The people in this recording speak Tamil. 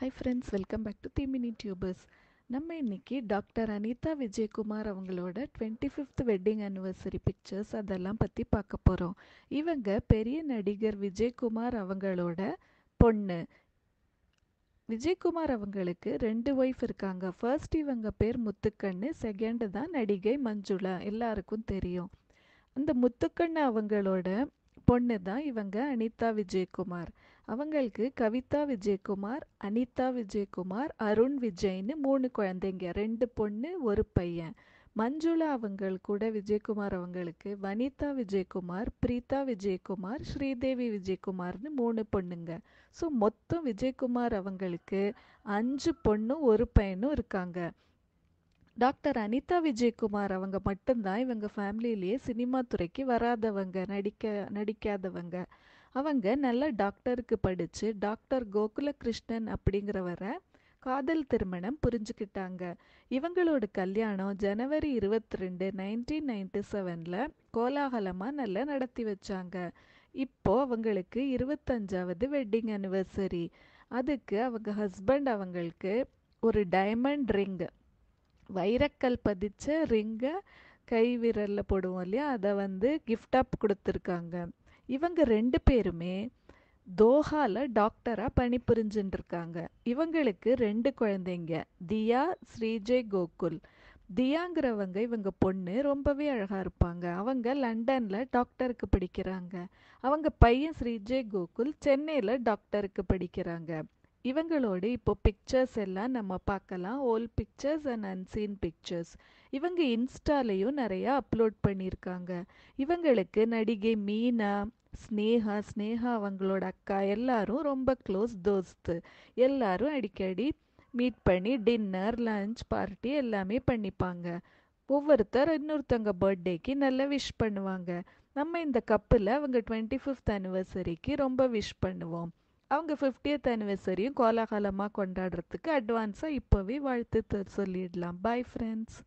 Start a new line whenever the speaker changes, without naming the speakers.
hi friends welcome back to the tubers நம்ம இன்றைக்கி டாக்டர் அனிதா விஜயகுமார் அவங்களோட twenty fifth wedding anniversary pictures அதெல்லாம் பற்றி பார்க்க போகிறோம் இவங்க பெரிய நடிகர் விஜயகுமார் அவங்களோட பொண்ணு விஜயகுமார் அவங்களுக்கு ரெண்டு ஒய்ஃப் இருக்காங்க ஃபர்ஸ்ட் இவங்க பேர் முத்துக்கண்ணு செகண்டு தான் நடிகை மஞ்சுளா எல்லாருக்கும் தெரியும் அந்த முத்துக்கண்ணு அவங்களோட பொண்ணு தான் இவங்க அனிதா விஜயகுமார் அவங்களுக்கு கவிதா விஜயகுமார் அனிதா விஜயகுமார் அருண் விஜய்னு மூணு குழந்தைங்க ரெண்டு பொண்ணு ஒரு பையன் மஞ்சுளா அவங்கள் கூட விஜயகுமார் அவங்களுக்கு வனிதா விஜயகுமார் பிரீதா விஜயகுமார் ஸ்ரீதேவி விஜயகுமார்னு மூணு பொண்ணுங்க ஸோ மொத்தம் விஜயகுமார் அவங்களுக்கு அஞ்சு பொண்ணும் ஒரு பையனும் இருக்காங்க டாக்டர் அனிதா விஜயகுமார் அவங்க மட்டும்தான் இவங்க ஃபேமிலியிலேயே சினிமா துறைக்கு வராதவங்க நடிக்க நடிக்காதவங்க அவங்க நல்ல டாக்டருக்கு படித்து டாக்டர் கோகுலகிருஷ்ணன் அப்படிங்கிறவரை காதல் திருமணம் புரிஞ்சுக்கிட்டாங்க இவங்களோட கல்யாணம் ஜனவரி இருபத்தி ரெண்டு நைன்டீன் நைன்டி செவனில் கோலாகலமாக நல்லா நடத்தி வச்சாங்க இப்போது அவங்களுக்கு இருபத்தஞ்சாவது வெட்டிங் அனிவர்சரி அதுக்கு அவங்க ஹஸ்பண்ட் அவங்களுக்கு ஒரு டைமண்ட் ரிங்கு வைரக்கல் பதிச்ச ரிங்கை கை விரலில் போடுவோம் இல்லையா அதை வந்து கிஃப்டாக கொடுத்துருக்காங்க இவங்க ரெண்டு பேருமே தோஹாவில் டாக்டராக பணி இருக்காங்க இவங்களுக்கு ரெண்டு குழந்தைங்க தியா ஸ்ரீஜே கோகுல் தியாங்கிறவங்க இவங்க பொண்ணு ரொம்பவே அழகாக இருப்பாங்க அவங்க லண்டனில் டாக்டருக்கு படிக்கிறாங்க அவங்க பையன் ஸ்ரீஜே கோகுல் சென்னையில் டாக்டருக்கு படிக்கிறாங்க இவங்களோட இப்போ பிக்சர்ஸ் எல்லாம் நம்ம பார்க்கலாம் old pictures and unseen pictures இவங்க இன்ஸ்டாலேயும் நிறையா அப்லோட் பண்ணியிருக்காங்க இவங்களுக்கு நடிகை மீனா ஸ்னேகா ஸ்னேகா அவங்களோட அக்கா எல்லாரும் ரொம்ப க்ளோஸ் தோஸ்து எல்லாரும் அடிக்கடி மீட் பண்ணி டின்னர் லஞ்ச் பார்ட்டி எல்லாமே பண்ணிப்பாங்க ஒவ்வொருத்தர் இன்னொருத்தவங்க பர்த்டேக்கு நல்லா விஷ் பண்ணுவாங்க நம்ம இந்த கப்பில் அவங்க டுவெண்ட்டி ஃபிஃப்த் அனிவர்சரிக்கு ரொம்ப விஷ் பண்ணுவோம் அவங்க ஃபிஃப்டியத் அனிவர்சரியும் கோலாகலமாக கொண்டாடுறதுக்கு அட்வான்ஸாக இப்போவே வாழ்த்து சொல்லிடலாம் பாய் ஃப்ரெண்ட்ஸ்